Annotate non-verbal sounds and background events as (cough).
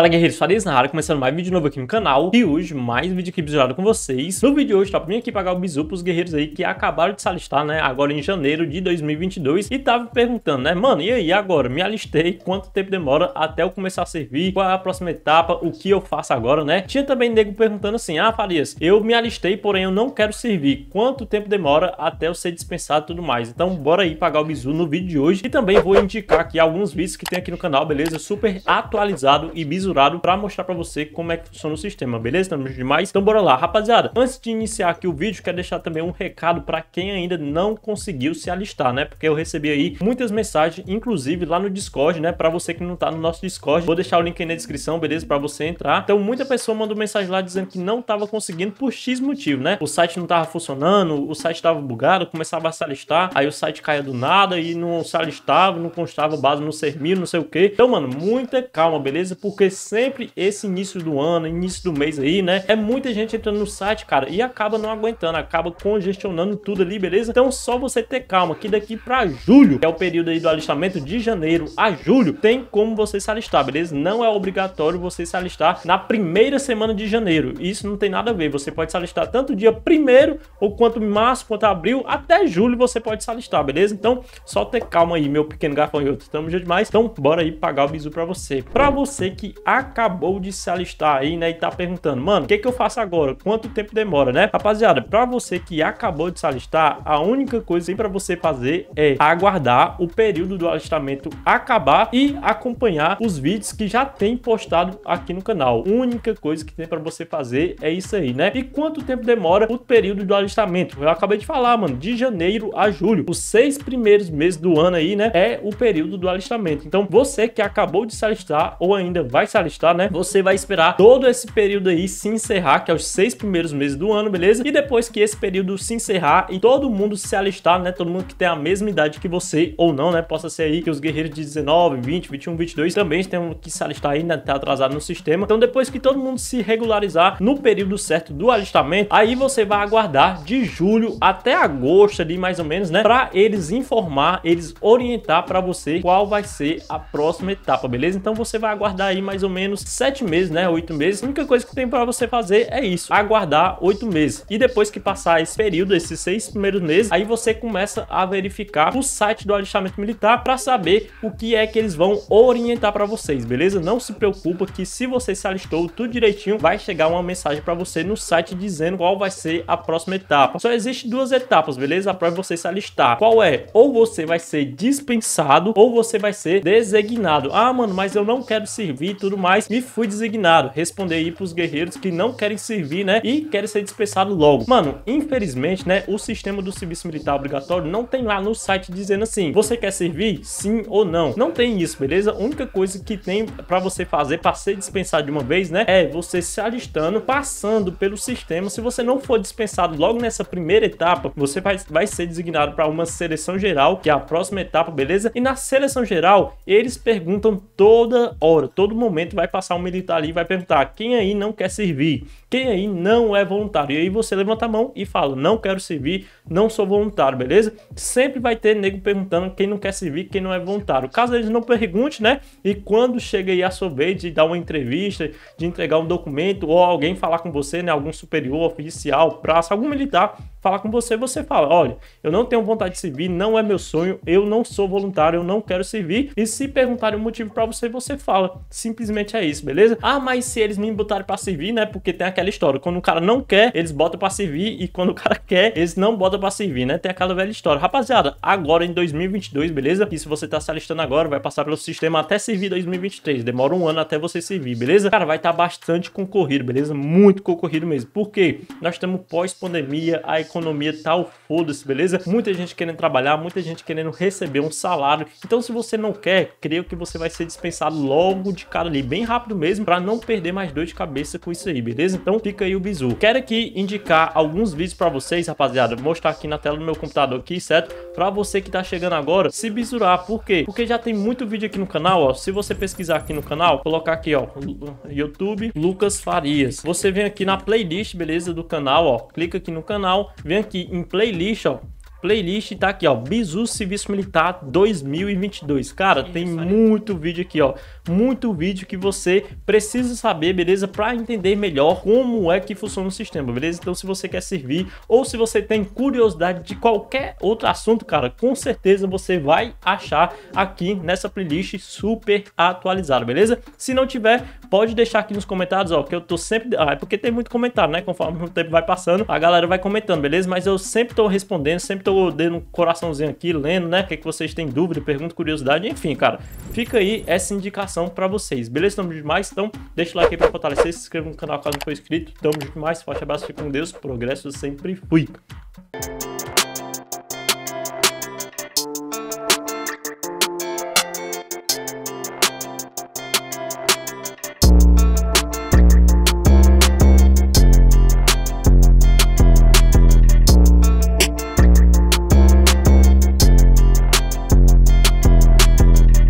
Fala guerreiros, Farias na área, começando mais vídeo novo aqui no canal E hoje mais vídeo aqui bisurado com vocês No vídeo de hoje, tá, vim aqui pagar o bizu pros guerreiros aí que acabaram de se alistar, né, agora em janeiro de 2022 E tava perguntando, né, mano, e aí agora? Me alistei, quanto tempo demora até eu começar a servir? Qual é a próxima etapa? O que eu faço agora, né? Tinha também nego perguntando assim, ah Farias, eu me alistei, porém eu não quero servir Quanto tempo demora até eu ser dispensado e tudo mais? Então bora aí pagar o bizu no vídeo de hoje E também vou indicar aqui alguns vídeos que tem aqui no canal, beleza? Super atualizado e bizu mesurado para mostrar para você como é que funciona o sistema, beleza? Estamos então, demais? Então bora lá, rapaziada. Antes de iniciar aqui o vídeo, quero deixar também um recado para quem ainda não conseguiu se alistar, né? Porque eu recebi aí muitas mensagens, inclusive lá no Discord, né? Para você que não tá no nosso Discord, vou deixar o link aí na descrição, beleza? Para você entrar. Então muita pessoa mandou mensagem lá dizendo que não tava conseguindo por X motivo, né? O site não tava funcionando, o site tava bugado, começava a se alistar, aí o site caía do nada e não se alistava, não constava base no ser mil, não sei o que. Então, mano, muita calma, beleza? Porque sempre esse início do ano, início do mês aí, né? É muita gente entrando no site, cara, e acaba não aguentando, acaba congestionando tudo ali, beleza? Então só você ter calma, que daqui para julho, que é o período aí do alistamento de janeiro a julho, tem como você se alistar, beleza? Não é obrigatório você se alistar na primeira semana de janeiro. Isso não tem nada a ver. Você pode se alistar tanto dia primeiro ou quanto março, quanto abril, até julho você pode se alistar, beleza? Então, só ter calma aí, meu pequeno garfanhoto. Tamo junto demais. Então, bora aí pagar o bizu para você. para você que acabou de se alistar aí, né? E tá perguntando, mano, o que, que eu faço agora? Quanto tempo demora, né? Rapaziada, pra você que acabou de se alistar, a única coisa aí pra você fazer é aguardar o período do alistamento acabar e acompanhar os vídeos que já tem postado aqui no canal. A única coisa que tem pra você fazer é isso aí, né? E quanto tempo demora o período do alistamento? Eu acabei de falar, mano, de janeiro a julho. Os seis primeiros meses do ano aí, né? É o período do alistamento. Então, você que acabou de se alistar ou ainda vai se alistar, tá, né? Você vai esperar todo esse período aí se encerrar, que é os seis primeiros meses do ano, beleza? E depois que esse período se encerrar e todo mundo se alistar, né? Todo mundo que tem a mesma idade que você ou não, né? Possa ser aí que os guerreiros de 19, 20, 21, 22 também tenham que se alistar ainda né? Tá atrasado no sistema. Então depois que todo mundo se regularizar no período certo do alistamento, aí você vai aguardar de julho até agosto ali mais ou menos, né? Pra eles informar, eles orientar para você qual vai ser a próxima etapa, beleza? Então você vai aguardar aí mais mais ou menos sete meses, né? oito meses. A única coisa que tem para você fazer é isso, aguardar oito meses. E depois que passar esse período, esses seis primeiros meses, aí você começa a verificar o site do alistamento militar para saber o que é que eles vão orientar para vocês, beleza? Não se preocupa que se você se alistou tudo direitinho, vai chegar uma mensagem para você no site dizendo qual vai ser a próxima etapa. Só existe duas etapas, beleza? Para você se alistar. Qual é? Ou você vai ser dispensado ou você vai ser designado. Ah, mano, mas eu não quero servir tudo mais, e fui designado. Responder aí pros guerreiros que não querem servir, né? E querem ser dispensados logo. Mano, infelizmente, né? O sistema do serviço militar obrigatório não tem lá no site dizendo assim: você quer servir? Sim ou não. Não tem isso, beleza? A única coisa que tem para você fazer para ser dispensado de uma vez, né? É você se alistando, passando pelo sistema. Se você não for dispensado logo nessa primeira etapa, você vai, vai ser designado para uma seleção geral, que é a próxima etapa, beleza? E na seleção geral, eles perguntam toda hora, todo momento momento vai passar um militar ali e vai perguntar: quem aí não quer servir? Quem aí não é voluntário? E aí você levanta a mão e fala: não quero servir, não sou voluntário, beleza? Sempre vai ter nego perguntando quem não quer servir, quem não é voluntário. Caso eles não perguntem, né? E quando chega aí a sua vez de dar uma entrevista, de entregar um documento ou alguém falar com você, né? Algum superior, oficial, praça, algum militar falar com você, você fala: olha, eu não tenho vontade de servir, não é meu sonho, eu não sou voluntário, eu não quero servir. E se perguntarem o motivo para você, você fala. Simplesmente é isso, beleza? Ah, mas se eles me botarem para servir, né? Porque tem aquela história: quando o cara não quer, eles botam para servir, e quando o cara (laughs) quer, eles não botam para servir, né? Tem aquela velha história. Rapaziada, agora em 2022, beleza? E se você tá se alistando agora, vai passar pelo sistema até servir 2023. Demora um ano até você servir, beleza? Cara, vai estar tá bastante concorrido, beleza? Muito concorrido mesmo. Por quê? Nós estamos pós-pandemia, a economia tá o foda-se, beleza? Muita gente querendo trabalhar, muita gente querendo receber um salário. Então, se você não quer, creio que você vai ser dispensado logo de cara ali, bem rápido mesmo, para não perder mais dor de cabeça com isso aí, beleza? Então, fica aí o bizu. Quero aqui indicar alguns vídeos para vocês, rapaziada. Vou mostrar aqui na tela do meu computador aqui, certo? Para você que tá chegando agora, se bisurar. Por quê? Porque já tem muito vídeo aqui no canal, ó. Se você pesquisar aqui no canal, colocar aqui, ó, YouTube Lucas Farias. Você vem aqui na playlist, beleza, do canal, ó. Clica aqui no canal Vem aqui em playlist, ó. Playlist tá aqui, ó. Bizu Serviço Militar 2022. Cara, tem muito vídeo aqui, ó. Muito vídeo que você precisa saber, beleza? Para entender melhor como é que funciona o sistema, beleza? Então, se você quer servir ou se você tem curiosidade de qualquer outro assunto, cara, com certeza você vai achar aqui nessa playlist super atualizada, beleza? Se não tiver, pode deixar aqui nos comentários, ó, que eu tô sempre. Ah, é porque tem muito comentário, né? Conforme o tempo vai passando, a galera vai comentando, beleza? Mas eu sempre tô respondendo, sempre tô dando um coraçãozinho aqui, lendo, né? O que, é que vocês têm dúvida, pergunta, curiosidade, enfim, cara. Fica aí essa indicação pra vocês, beleza? Tamo demais, então deixa o like aí pra fortalecer, se inscreva no canal caso não for inscrito. Tamo demais, forte abraço, fique com Deus, progresso sempre fui.